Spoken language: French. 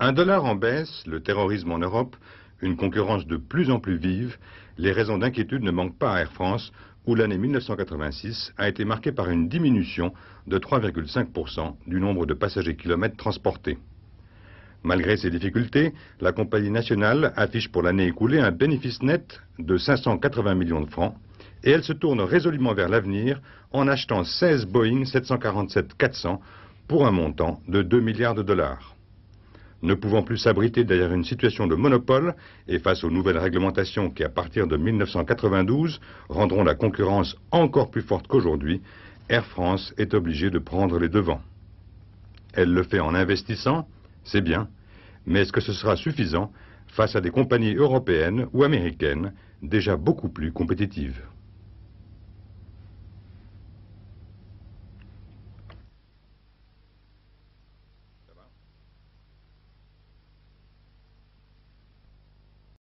Un dollar en baisse, le terrorisme en Europe, une concurrence de plus en plus vive, les raisons d'inquiétude ne manquent pas à Air France, où l'année 1986 a été marquée par une diminution de 3,5% du nombre de passagers kilomètres transportés. Malgré ces difficultés, la compagnie nationale affiche pour l'année écoulée un bénéfice net de 580 millions de francs et elle se tourne résolument vers l'avenir en achetant 16 Boeing 747-400 pour un montant de 2 milliards de dollars ne pouvant plus s'abriter derrière une situation de monopole et face aux nouvelles réglementations qui, à partir de 1992, rendront la concurrence encore plus forte qu'aujourd'hui, Air France est obligée de prendre les devants. Elle le fait en investissant, c'est bien, mais est-ce que ce sera suffisant face à des compagnies européennes ou américaines déjà beaucoup plus compétitives